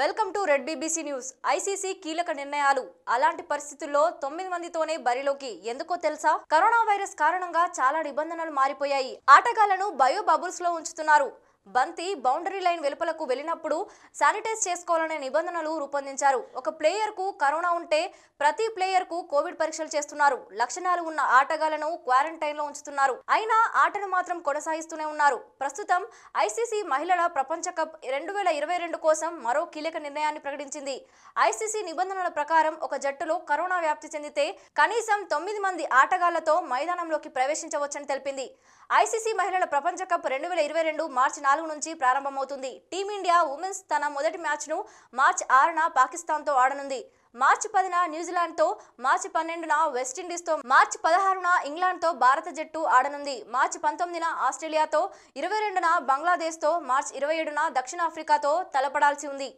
welcome to red BBC news ICC కీలక నిర్ణయాలు అలాంటి పరిస్థితుల్లో తొమ్మిది మందితోనే బరిలోకి ఎందుకో తెలుసా కరోనా వైరస్ కారణంగా చాలా నిబంధనలు మారిపోయాయి ఆటగాళ్లను బయో బబుల్స్ లో ఉంచుతున్నారు బంతి బౌండరీ లైన్ వెలుపలకు వెళ్ళినప్పుడు శానిటైజ్ చేసుకోవాలనే నిబంధనలు రూపొందించారు ఒక ప్లేయర్కు కరోనా ఉంటే ప్రతి ప్లేయర్కు కోవిడ్ పరీక్షలు చేస్తున్నారు లక్షణాలు ఉన్న ఆటగాళ్లను క్వారంటైన్లో ఉంచుతున్నారు అయినా ఆటను మాత్రం కొనసాగిస్తూనే ఉన్నారు ప్రస్తుతం ఐసీసీ మహిళల ప్రపంచ కప్ రెండు వేల ఇరవై రెండు కోసం మరో కీలక నిర్ణయాన్ని ప్రకటించింది ఐసీసీ నిబంధనల ప్రకారం ఒక జట్టులో కరోనా వ్యాప్తి చెందితే కనీసం తొమ్మిది మంది ఆటగాళ్లతో మైదానంలోకి ప్రవేశించవచ్చని తెలిపింది ఐసీసీ మహిళల ప్రపంచ కప్ రెండు వేల ఇరవై రెండు మార్చి నాలుగు నుంచి ప్రారంభమవుతుంది టీమిండియా ఉమెన్స్ తన మొదటి మ్యాచ్ను మార్చ్ ఆరున పాకిస్తాన్తో ఆడనుంది మార్చి పదిన న్యూజిలాండ్తో మార్చి పన్నెండున వెస్టిండీస్తో మార్చి పదహారున ఇంగ్లాండ్తో భారత జట్టు ఆడనుంది మార్చి పంతొమ్మిదిన ఆస్ట్రేలియాతో ఇరవై రెండున బంగ్లాదేశ్తో మార్చి ఇరవై ఏడున దక్షిణాఫ్రికాతో తలపడాల్సి ఉంది